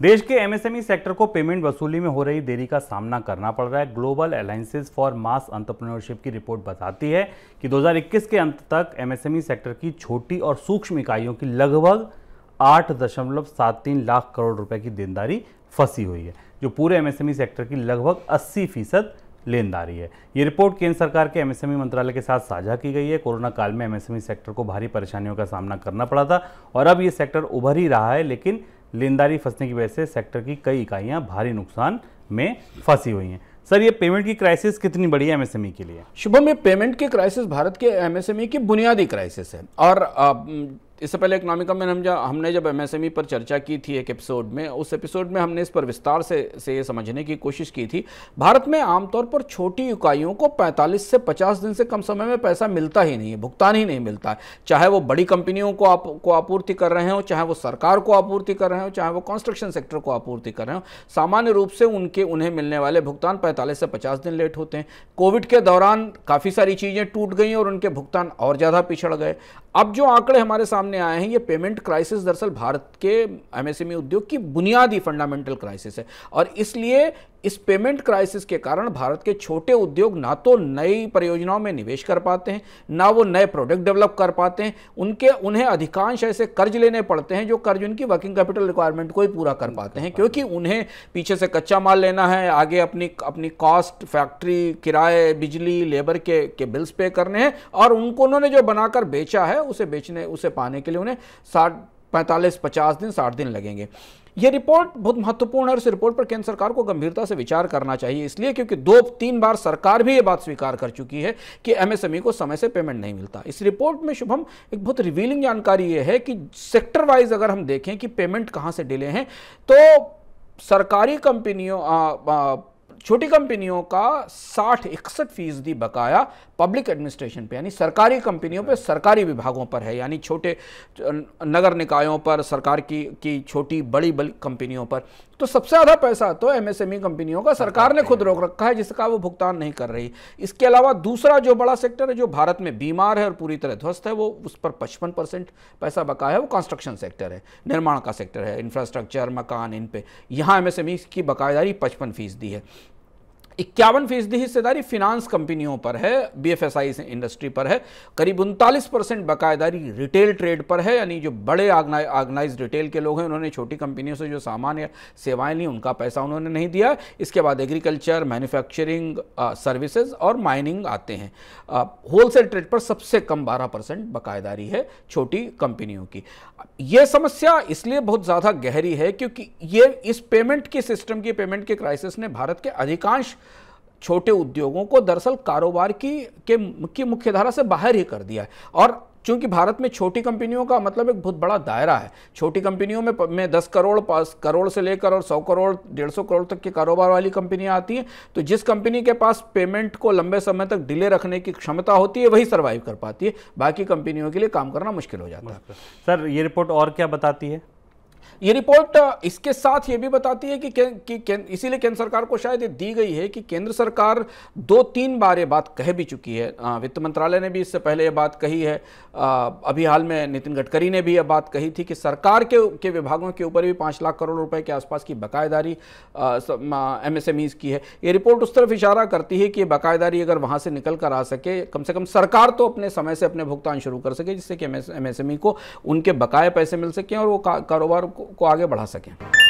देश के MSME e sector को पेमेंट वसूली में हो रही देरी का सामना करना पड़ रहा है global alliances for mass entrepreneurship की रिपोर्ट बताती है कि 2021 के अंत तक एमएसएमई e सेक्टर की छोटी और सूक्ष्म इकाइयों की लगभग आठ दशमलव सात तीन लाख करोड़ रुपए की देनदारी फंसी हुई है जो पूरे एमएसएमई e सेक्टर की लगभग अस्सी फीसद लेनदारी है ये रिपोर्ट केंद्र सरकार के एमएसएमई मंत्रालय के साथ साझा की गई है कोरोना काल में एमएसएमई सेक्टर को भारी परेशानियों का सामना करना पड़ा था और अब ये सेक्टर उभर ही रहा है लेकिन लेनदारी फंसने की वजह से सेक्टर की कई इकाइयां भारी नुकसान में फंसी हुई हैं सर ये पेमेंट की क्राइसिस कितनी बड़ी है एमएसएमई के लिए शुभम ये पेमेंट की क्राइसिस भारत के एमएसएमई की बुनियादी क्राइसिस है और इससे पहले इकनॉमिकम में हम जब हमने जब एमएसएमई e पर चर्चा की थी एक एपिसोड में उस एपिसोड में हमने इस पर विस्तार से से समझने की कोशिश की थी भारत में आमतौर पर छोटी इकाइयों को 45 से 50 दिन से कम समय में पैसा मिलता ही नहीं है भुगतान ही नहीं मिलता है चाहे वो बड़ी कंपनियों को आप को आपूर्ति कर रहे हो चाहे वो सरकार को आपूर्ति कर रहे हो चाहे वो कंस्ट्रक्शन सेक्टर को आपूर्ति कर रहे हो सामान्य रूप से उनके उन्हें मिलने वाले भुगतान पैंतालीस से पचास दिन लेट होते हैं कोविड के दौरान काफ़ी सारी चीज़ें टूट गई और उनके भुगतान और ज़्यादा पिछड़ गए अब जो आंकड़े हमारे सामने सामने आए हैं ये पेमेंट क्राइसिस दरअसल भारत के एमएसएमई उद्योग की बुनियादी फंडामेंटल क्राइसिस है और इसलिए इस पेमेंट क्राइसिस के कारण भारत के छोटे उद्योग ना तो नई परियोजनाओं में निवेश कर पाते हैं ना वो नए प्रोडक्ट डेवलप कर पाते हैं उनके उन्हें अधिकांश ऐसे कर्ज लेने पड़ते हैं जो कर्ज उनकी वर्किंग कैपिटल रिक्वायरमेंट को ही पूरा कर पाते हैं क्योंकि उन्हें पीछे से कच्चा माल लेना है आगे अपनी अपनी कॉस्ट फैक्ट्री किराए बिजली लेबर के के बिल्स पे करने हैं और उनको उन्होंने जो बनाकर बेचा है उसे बेचने उसे पाने के लिए उन्हें साठ पैंतालीस पचास दिन साठ दिन लगेंगे ये रिपोर्ट बहुत महत्वपूर्ण है और इस रिपोर्ट पर केंद्र सरकार को गंभीरता से विचार करना चाहिए इसलिए क्योंकि दो तीन बार सरकार भी ये बात स्वीकार कर चुकी है कि एमएसएमई को समय से पेमेंट नहीं मिलता इस रिपोर्ट में शुभम एक बहुत रिवीलिंग जानकारी ये है कि सेक्टर वाइज अगर हम देखें कि पेमेंट कहाँ से डिले हैं तो सरकारी कंपनियों छोटी कंपनियों का साठ इकसठ फीसदी बकाया पब्लिक एडमिनिस्ट्रेशन पे यानी सरकारी कंपनियों पे सरकारी विभागों पर है यानी छोटे नगर निकायों पर सरकार की की छोटी बड़ी बड़ी कंपनियों पर तो सबसे ज़्यादा पैसा तो एमएसएमई e कंपनियों का सरकार ने खुद रोक रखा है जिसका वो भुगतान नहीं कर रही इसके अलावा दूसरा जो बड़ा सेक्टर है जो भारत में बीमार है और पूरी तरह ध्वस्त है वो उस पर पचपन परसेंट पैसा बकाया है वो कंस्ट्रक्शन सेक्टर है निर्माण का सेक्टर है इंफ्रास्ट्रक्चर मकान इन पे यहाँ एमएसएमई e की बकायेदारी पचपन फीसदी है इक्यावन फीसदी हिस्सेदारी फिनांस कंपनियों पर है बीएफएसआई एफ इंडस्ट्री पर है करीब उनतालीस परसेंट बकायेदारी रिटेल ट्रेड पर है यानी जो बड़े ऑर्गेनाइज रिटेल के लोग हैं उन्होंने छोटी कंपनियों से जो सामान या सेवाएं ली उनका पैसा उन्होंने नहीं दिया इसके बाद एग्रीकल्चर मैन्युफैक्चरिंग सर्विसेज और माइनिंग आते हैं होलसेल ट्रेड पर सबसे कम बारह परसेंट है छोटी कंपनियों की यह समस्या इसलिए बहुत ज़्यादा गहरी है क्योंकि ये इस पेमेंट के सिस्टम की पेमेंट के क्राइसिस ने भारत के अधिकांश छोटे उद्योगों को दरअसल कारोबार की के की मुख्यधारा से बाहर ही कर दिया है और चूंकि भारत में छोटी कंपनियों का मतलब एक बहुत बड़ा दायरा है छोटी कंपनियों में में दस करोड़ पास करोड़ से लेकर और सौ करोड़ डेढ़ सौ करोड़ तक के कारोबार वाली कंपनियां आती हैं तो जिस कंपनी के पास पेमेंट को लंबे समय तक डिले रखने की क्षमता होती है वही सर्वाइव कर पाती है बाकी कंपनियों के लिए काम करना मुश्किल हो जाता है सर ये रिपोर्ट और क्या बताती है ये रिपोर्ट इसके साथ ये भी बताती है कि, के, कि के, इसीलिए केंद्र सरकार को शायद दी गई है कि केंद्र सरकार दो तीन बार ये बात कह भी चुकी है वित्त मंत्रालय ने भी इससे पहले ये बात कही है अभी हाल में नितिन गडकरी ने भी ये बात कही थी कि सरकार के के विभागों के ऊपर भी पाँच लाख करोड़ रुपए के आसपास की बकायेदारी एम एस की है ये रिपोर्ट उस तरफ इशारा करती है कि ये बकायेदारी अगर वहाँ से निकल कर आ सके कम से कम सरकार तो अपने समय से अपने भुगतान शुरू कर सके जिससे कि एम e को उनके बकाए पैसे मिल सकें और वो कारोबार को, को आगे बढ़ा सकें